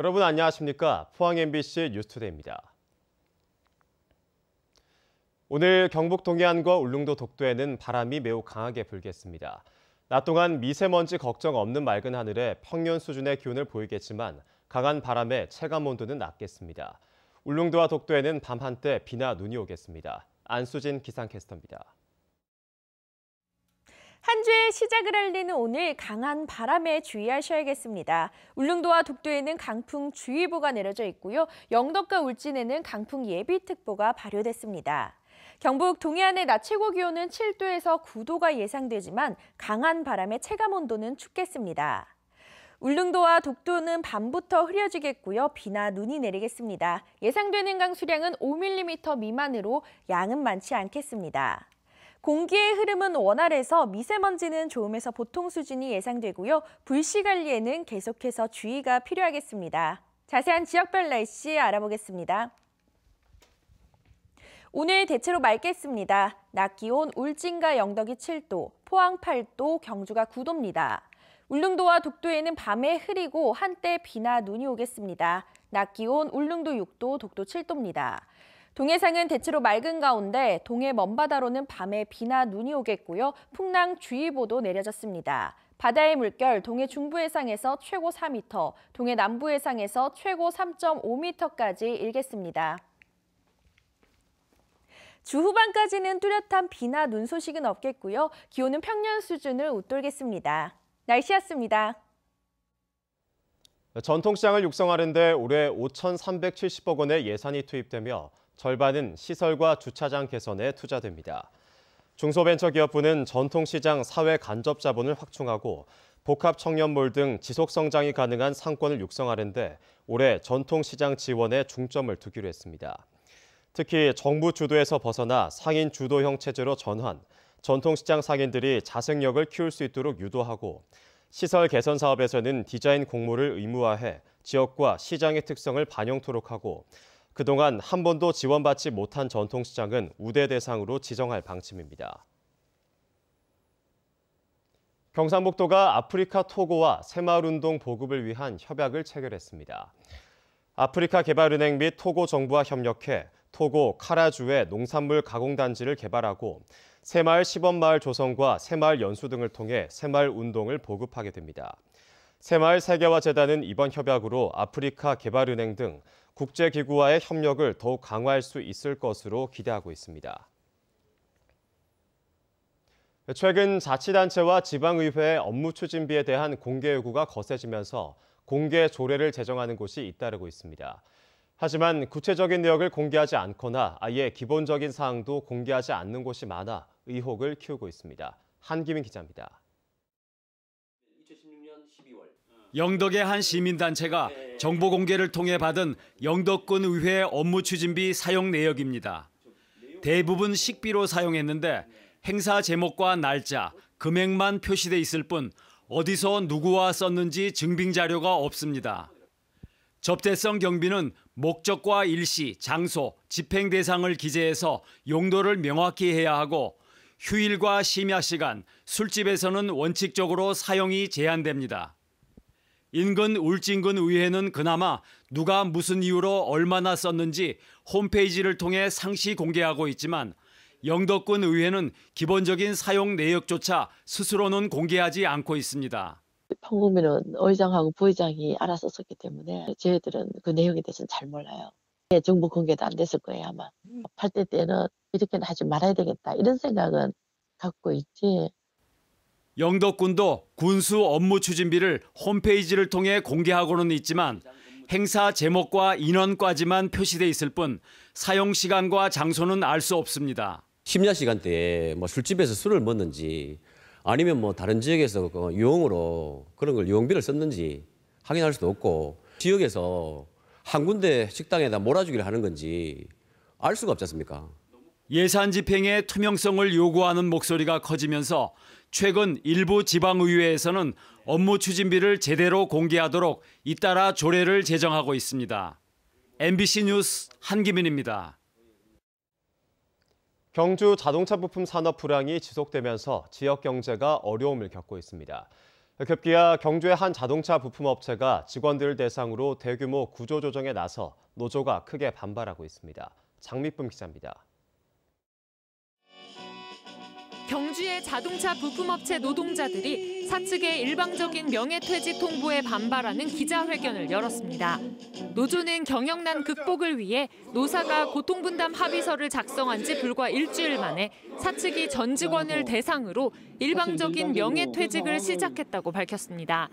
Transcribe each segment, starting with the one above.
여러분 안녕하십니까? 포항 MBC 뉴스투데이입니다. 오늘 경북 동해안과 울릉도 독도에는 바람이 매우 강하게 불겠습니다. 낮 동안 미세먼지 걱정 없는 맑은 하늘에 평년 수준의 기온을 보이겠지만 강한 바람에 체감 온도는 낮겠습니다. 울릉도와 독도에는 밤 한때 비나 눈이 오겠습니다. 안수진 기상캐스터입니다. 한 주의 시작을 알리는 오늘 강한 바람에 주의하셔야겠습니다. 울릉도와 독도에는 강풍 주의보가 내려져 있고요. 영덕과 울진에는 강풍 예비특보가 발효됐습니다. 경북 동해안의 낮 최고 기온은 7도에서 9도가 예상되지만 강한 바람의 체감 온도는 춥겠습니다. 울릉도와 독도는 밤부터 흐려지겠고요. 비나 눈이 내리겠습니다. 예상되는 강 수량은 5mm 미만으로 양은 많지 않겠습니다. 공기의 흐름은 원활해서 미세먼지는 좋음에서 보통 수준이 예상되고요. 불씨 관리에는 계속해서 주의가 필요하겠습니다. 자세한 지역별 날씨 알아보겠습니다. 오늘 대체로 맑겠습니다. 낮 기온 울진과 영덕이 7도, 포항 8도, 경주가 9도입니다. 울릉도와 독도에는 밤에 흐리고 한때 비나 눈이 오겠습니다. 낮 기온 울릉도 6도, 독도 7도입니다. 동해상은 대체로 맑은 가운데 동해 먼바다로는 밤에 비나 눈이 오겠고요. 풍랑주의보도 내려졌습니다. 바다의 물결 동해 중부 해상에서 최고 4m, 동해 남부 해상에서 최고 3.5m까지 일겠습니다. 주 후반까지는 뚜렷한 비나 눈 소식은 없겠고요. 기온은 평년 수준을 웃돌겠습니다. 날씨였습니다. 전통시장을 육성하는데 올해 5,370억 원의 예산이 투입되며 절반은 시설과 주차장 개선에 투자됩니다. 중소벤처기업부는 전통시장 사회 간접 자본을 확충하고 복합 청년몰 등 지속 성장이 가능한 상권을 육성하는데 올해 전통시장 지원에 중점을 두기로 했습니다. 특히 정부 주도에서 벗어나 상인 주도형 체제로 전환, 전통시장 상인들이 자생력을 키울 수 있도록 유도하고 시설 개선 사업에서는 디자인 공모를 의무화해 지역과 시장의 특성을 반영토록 하고 그동안 한 번도 지원받지 못한 전통시장은 우대 대상으로 지정할 방침입니다. 경상북도가 아프리카 토고와 새마을운동 보급을 위한 협약을 체결했습니다. 아프리카 개발은행 및 토고 정부와 협력해 토고 카라주의 농산물 가공단지를 개발하고 새마을 시범마을 조성과 새마을 연수 등을 통해 새마을 운동을 보급하게 됩니다. 새마을 세계화 재단은 이번 협약으로 아프리카 개발은행 등 국제기구와의 협력을 더욱 강화할 수 있을 것으로 기대하고 있습니다. 최근 자치단체와 지방의회의 업무 추진비에 대한 공개 요구가 거세지면서 공개 조례를 제정하는 곳이 잇따르고 있습니다. 하지만 구체적인 내역을 공개하지 않거나 아예 기본적인 사항도 공개하지 않는 곳이 많아 의혹을 키우고 있습니다. 한기민 기자입니다. 영덕의 한 시민단체가 네. 정보 공개를 통해 받은 영덕군 의회 업무 추진비 사용 내역입니다. 대부분 식비로 사용했는데 네. 행사 제목과 날짜, 금액만 표시돼 있을 뿐 어디서 누구와 썼는지 증빙 자료가 없습니다. 접대성 경비는 목적과 일시, 장소, 집행 대상을 기재해서 용도를 명확히 해야 하고 휴일과 심야 시간, 술집에서는 원칙적으로 사용이 제한됩니다. 인근 울진군 의회는 그나마 누가 무슨 이유로 얼마나 썼는지 홈페이지를 통해 상시 공개하고 있지만 영덕군 의회는 기본적인 사용 내역조차 스스로는 공개하지 않고 있습니다. 평범민은 의장하고 부의장이 알아서 썼기 때문에 저희들은 그 내용에 대해서는 잘 몰라요. 예, 정부 공개도 안 됐을 거예요 아마. 8대 음. 때는 이렇게는 하지 말아야 되겠다 이런 생각은 갖고 있지. 영덕군도 군수 업무 추진비를 홈페이지를 통해 공개하고는 있지만 행사 제목과 인원까지만 표시돼 있을 뿐 사용 시간과 장소는 알 수 없습니다. 심야 시간대에 뭐 술집에서 술을 먹는지 아니면 뭐 다른 지역에서 그 유용으로 그런 걸유용비를 썼는지 확인할 수도 없고 지역에서 한 군데 식당에다 몰아주기를 하는 건지 알 수가 없지 않습니까? 예산 집행의 투명성을 요구하는 목소리가 커지면서 최근 일부 지방의회에서는 업무 추진비를 제대로 공개하도록 잇따라 조례를 제정하고 있습니다. MBC 뉴스 한기민입니다. 경주 자동차 부품 산업 불황이 지속되면서 지역 경제가 어려움을 겪고 있습니다. 급기야 경주의 한 자동차 부품업체가 직원들을 대상으로 대규모 구조조정에 나서 노조가 크게 반발하고 있습니다. 장미쁨 기자입니다. 경주 자동차 부품업체 노동자들이 사측의 일방적인 명예퇴직 통보에 반발하는 기자회견을 열었습니다. 노조는 경영난 극복을 위해 노사가 고통분담 합의서를 작성한 지 불과 일주일 만에 사측이 전 직원을 대상으로 일방적인 뭐 명예퇴직을 시작했다고 밝혔습니다.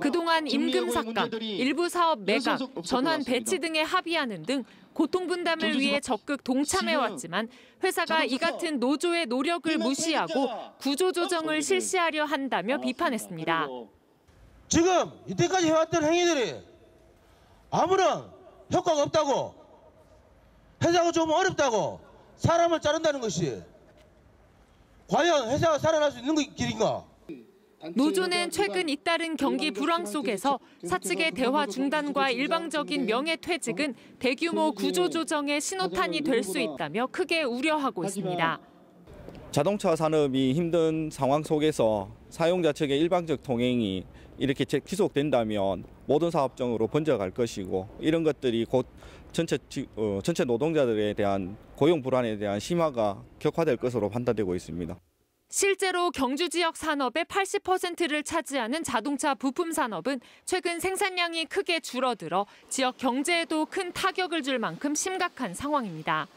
그동안 임금 삭감, 일부 사업 매각, 전환 배치 등에 합의하는 등 고통 분담을 위해 적극 동참해왔지만 회사가 이 같은 노조의 노력을 무시하고 구조조정을 실시하려 한다며 비판했습니다. 지금 이때까지 해왔던 행위들이 아무런 효과가 없다고 회사가 좀 어렵다고 사람을 자른다는 것이 과연 회사가 살아날 수 있는 길인가? 노조는 최근 잇따른 경기 불황 속에서 사측의 대화 중단과 일방적인 명예퇴직은 대규모 구조조정의 신호탄이 될 수 있다며 크게 우려하고 있습니다. 자동차 산업이 힘든 상황 속에서 사용자 측의 일방적 통행이 이렇게 지속된다면 모든 사업종으로 번져갈 것이고 이런 것들이 곧 전체 어, 전체 노동자들에 대한 고용 불안에 대한 심화가 격화될 것으로 판단되고 있습니다. 실제로 경주 지역 산업의 80%를 차지하는 자동차 부품 산업은 최근 생산량이 크게 줄어들어 지역 경제에도 큰 타격을 줄 만큼 심각한 상황입니다.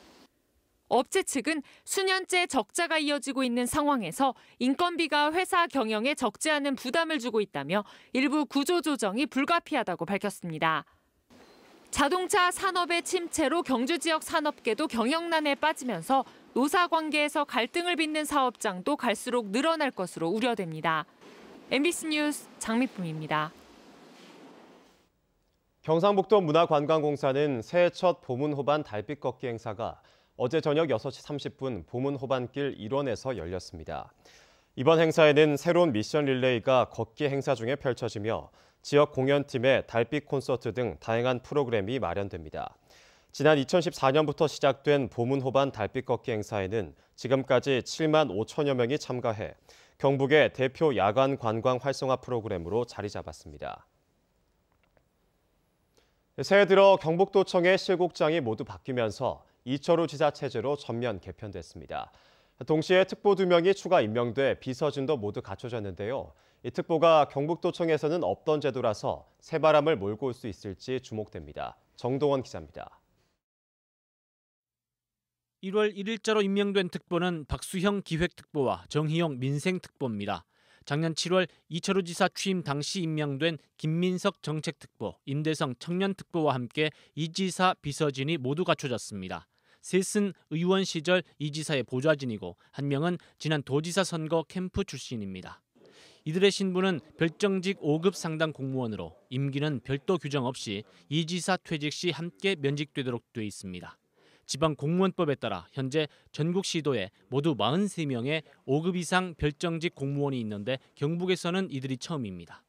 업체 측은 수년째 적자가 이어지고 있는 상황에서 인건비가 회사 경영에 적지 않은 부담을 주고 있다며 일부 구조 조정이 불가피하다고 밝혔습니다. 자동차 산업의 침체로 경주 지역 산업계도 경영난에 빠지면서 노사 관계에서 갈등을 빚는 사업장도 갈수록 늘어날 것으로 우려됩니다. MBC 뉴스 장미품입니다 경상북도 문화관광공사는 새해 첫 보문 호반 달빛 걷기 행사가 어제 저녁 6시 30분 보문 호반길 일원에서 열렸습니다. 이번 행사에는 새로운 미션 릴레이가 걷기 행사 중에 펼쳐지며 지역 공연팀의 달빛 콘서트 등 다양한 프로그램이 마련됩니다. 지난 2014년부터 시작된 보문 호반 달빛 걷기 행사에는 지금까지 7만 5천여 명이 참가해 경북의 대표 야간 관광 활성화 프로그램으로 자리 잡았습니다. 새해 들어 경북도청의 실국장이 모두 바뀌면서 이철우 지사 체제로 전면 개편됐습니다. 동시에 특보 2명이 추가 임명돼 비서진도 모두 갖춰졌는데요. 이 특보가 경북도청에서는 없던 제도라서 새바람을 몰고 올 수 있을지 주목됩니다. 정동원 기자입니다. 1월 1일자로 임명된 특보는 박수형 기획특보와 정희용 민생특보입니다. 작년 7월 이철우 지사 취임 당시 임명된 김민석 정책특보, 임대성 청년특보와 함께 이 지사 비서진이 모두 갖춰졌습니다. 셋은 의원 시절 이 지사의 보좌진이고 한 명은 지난 도지사 선거 캠프 출신입니다. 이들의 신분은 별정직 5급 상당 공무원으로 임기는 별도 규정 없이 이 지사 퇴직 시 함께 면직되도록 돼 있습니다. 지방 공무원법에 따라 현재 전국 시도에 모두 43명의 5급 이상 별정직 공무원이 있는데 경북에서는 이들이 처음입니다.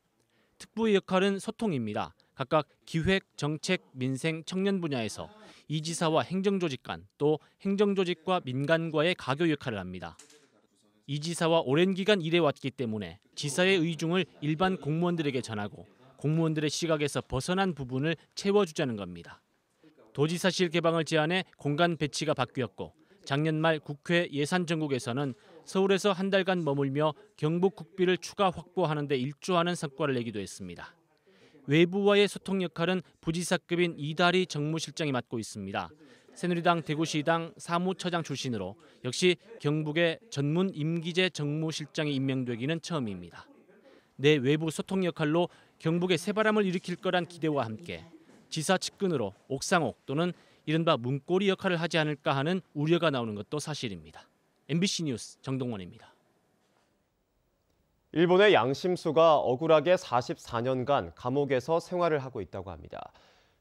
특부의 역할은 소통입니다. 각각 기획, 정책, 민생, 청년 분야에서 이 지사와 행정조직 간또 행정조직과 민간과의 가교 역할을 합니다. 이 지사와 오랜 기간 일해왔기 때문에 지사의 의중을 일반 공무원들에게 전하고 공무원들의 시각에서 벗어난 부분을 채워주자는 겁니다. 도지사실 개방을 제한해 공간 배치가 바뀌었고 작년 말 국회 예산정국에서는 서울에서 한 달간 머물며 경북 국비를 추가 확보하는 데 일조하는 성과를 내기도 했습니다. 외부와의 소통 역할은 부지사급인 이달이 정무실장이 맡고 있습니다. 새누리당 대구시당 사무처장 출신으로 역시 경북의 전문 임기제 정무실장이 임명되기는 처음입니다. 내 외부 소통 역할로 경북의 새바람을 일으킬 거란 기대와 함께 지사 측근으로 옥상옥 또는 이른바 문고리 역할을 하지 않을까 하는 우려가 나오는 것도 사실입니다. MBC 뉴스 정동원입니다. 일본의 양심수가 억울하게 44년간 감옥에서 생활을 하고 있다고 합니다.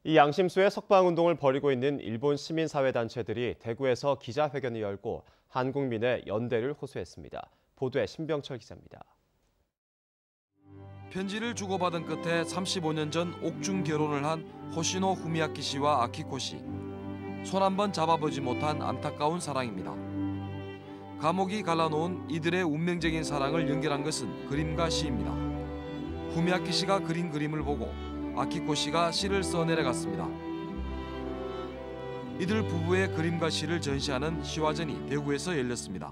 이 양심수의 석방운동을 벌이고 있는 일본 시민사회단체들이 대구에서 기자회견을 열고 한국민의 연대를 호소했습니다. 보도에 신병철 기자입니다. 편지를 주고받은 끝에 35년 전 옥중 결혼을 한 호시노 후미야키 씨와 아키코 씨. 손 한 번 잡아보지 못한 안타까운 사랑입니다. 감옥이 갈라놓은 이들의 운명적인 사랑을 연결한 것은 그림과 시입니다. 후미야키 씨가 그린 그림을 보고 아키코 씨가 시를 써내려갔습니다. 이들 부부의 그림과 시를 전시하는 시화전이 대구에서 열렸습니다.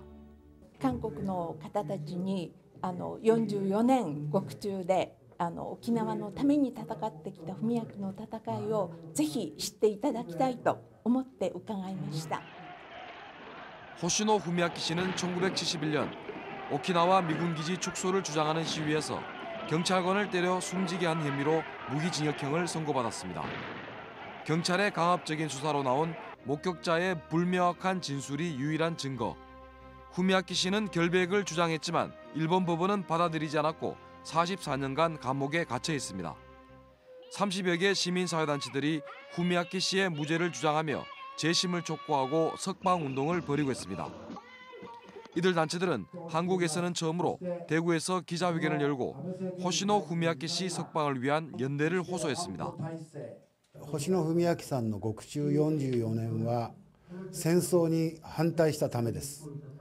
한국의 方たちに あの44年獄中であの沖縄のために戦ってきた文明の戦いをぜひ知っていただきたいと思って伺いました。 호시노 후미야키 씨는 1971년 오키나와 미군 기지 축소를 주장하는 시위에서 경찰관을 때려 숨지게 한 혐의로 무기징역형을 선고받았습니다. 경찰의 강압적인 수사로 나온 목격자의 불명확한 진술이 유일한 증거. 후미야키 씨는 결백을 주장했지만 일본 법원은 받아들이지 않았고 44년간 감옥에 갇혀 있습니다. 30여 개 시민사회단체들이 후미야키 씨의 무죄를 주장하며 재심을 촉구하고 석방운동을 벌이고 있습니다. 이들 단체들은 한국에서는 처음으로 대구에서 기자회견을 열고 호시노 후미야키씨 석방을 위한 연대를 호소했습니다. 호시노 후미아키 さんの獄中44年は戦争に反対したためです。 그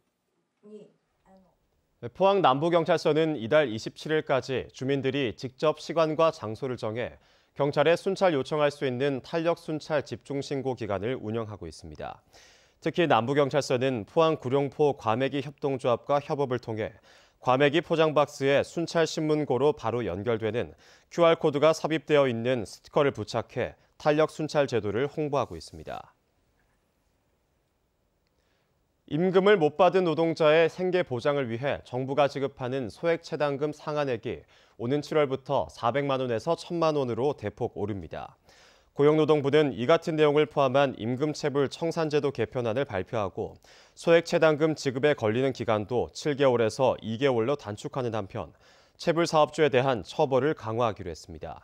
네, 포항 남부경찰서는 이달 27일까지 주민들이 직접 시간과 장소를 정해 경찰에 순찰 요청할 수 있는 탄력 순찰 집중 신고 기간을 운영하고 있습니다. 특히 남부경찰서는 포항 구룡포 과메기 협동조합과 협업을 통해 과메기 포장박스에 순찰 신문고로 바로 연결되는 QR코드가 삽입되어 있는 스티커를 부착해 탄력 순찰 제도를 홍보하고 있습니다. 임금을 못 받은 노동자의 생계 보장을 위해 정부가 지급하는 소액체당금 상한액이 오는 7월부터 400만 원에서 1천만 원으로 대폭 오릅니다. 고용노동부는 이 같은 내용을 포함한 임금체불 청산제도 개편안을 발표하고 소액체당금 지급에 걸리는 기간도 7개월에서 2개월로 단축하는 한편 체불 사업주에 대한 처벌을 강화하기로 했습니다.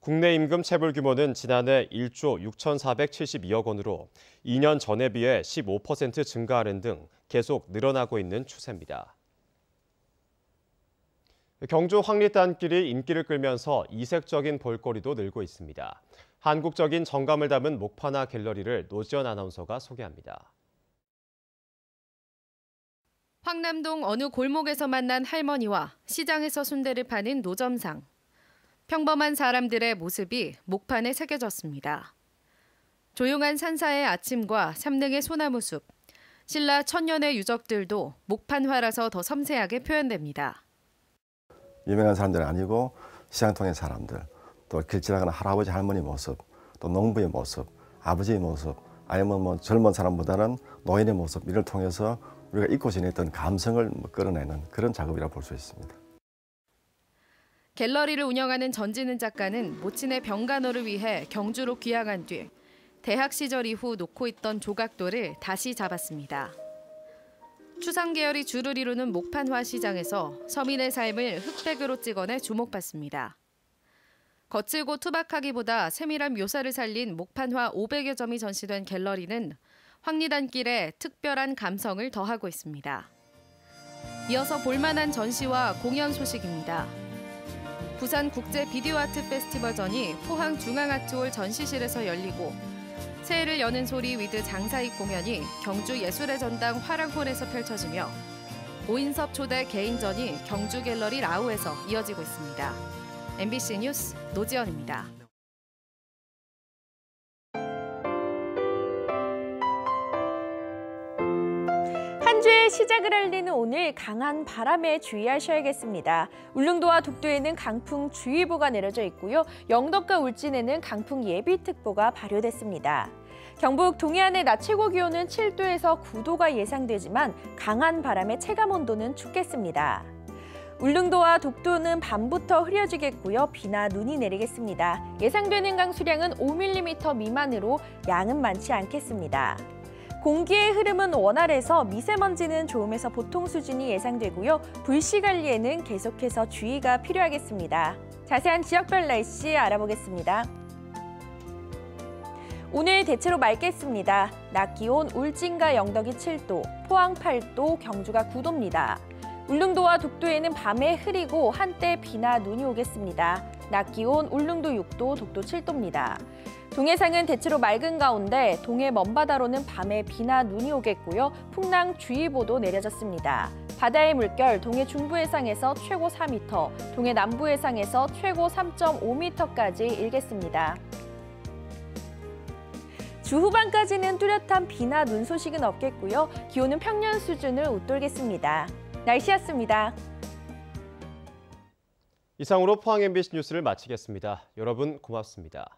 국내 임금 체불 규모는 지난해 1조 6,472억 원으로 2년 전에 비해 15% 증가하는 등 계속 늘어나고 있는 추세입니다. 경주 황리단길이 인기를 끌면서 이색적인 볼거리도 늘고 있습니다. 한국적인 정감을 담은 목판화 갤러리를 노지연 아나운서가 소개합니다. 황남동 어느 골목에서 만난 할머니와 시장에서 순대를 파는 노점상. 평범한 사람들의 모습이 목판에 새겨졌습니다. 조용한 산사의 아침과 삼릉의 소나무 숲, 신라 천년의 유적들도 목판화라서 더 섬세하게 표현됩니다. 유명한 사람들 아니고 시장통의 사람들, 또 길 지나가는 할아버지 할머니 모습, 또 농부의 모습, 아버지의 모습, 아니면 뭐 젊은 사람보다는 노인의 모습 이를 통해서 우리가 잊고 지냈던 감성을 뭐 끌어내는 그런 작업이라 볼 수 있습니다. 갤러리를 운영하는 전진은 작가는 모친의 병간호를 위해 경주로 귀향한 뒤 대학 시절 이후 놓고 있던 조각돌을 다시 잡았습니다. 추상 계열이 주를 이루는 목판화 시장에서 서민의 삶을 흑백으로 찍어내 주목받습니다. 거칠고 투박하기보다 세밀한 묘사를 살린 목판화 500여 점이 전시된 갤러리는 황리단길에 특별한 감성을 더하고 있습니다. 이어서 볼만한 전시와 공연 소식입니다. 부산 국제 비디오 아트 페스티벌전이 포항 중앙아트홀 전시실에서 열리고 새해를 여는 소리 위드 장사익 공연이 경주 예술의 전당 화랑홀에서 펼쳐지며 오인섭 초대 개인전이 경주 갤러리 라우에서 이어지고 있습니다. MBC 뉴스 노지연입니다. 주의 시작을 알리는 오늘 강한 바람에 주의하셔야겠습니다. 울릉도와 독도에는 강풍 주의보가 내려져 있고요. 영덕과 울진에는 강풍 예비특보가 발효됐습니다. 경북 동해안의 낮 최고 기온은 7도에서 9도가 예상되지만 강한 바람에 체감 온도는 춥겠습니다. 울릉도와 독도는 밤부터 흐려지겠고요. 비나 눈이 내리겠습니다. 예상되는 강 수량은 5mm 미만으로 양은 많지 않겠습니다. 공기의 흐름은 원활해서 미세먼지는 좋음에서 보통 수준이 예상되고요. 불씨 관리에는 계속해서 주의가 필요하겠습니다. 자세한 지역별 날씨 알아보겠습니다. 오늘 대체로 맑겠습니다. 낮 기온 울진과 영덕이 7도, 포항 8도, 경주가 9도입니다. 울릉도와 독도에는 밤에 흐리고 한때 비나 눈이 오겠습니다. 낮 기온 울릉도 6도, 독도 7도입니다. 동해상은 대체로 맑은 가운데 동해 먼바다로는 밤에 비나 눈이 오겠고요. 풍랑주의보도 내려졌습니다. 바다의 물결 동해 중부 해상에서 최고 4m, 동해 남부 해상에서 최고 3.5m까지 일겠습니다. 주 후반까지는 뚜렷한 비나 눈 소식은 없겠고요. 기온은 평년 수준을 웃돌겠습니다. 날씨였습니다. 이상으로 포항 MBC 뉴스를 마치겠습니다. 여러분 고맙습니다.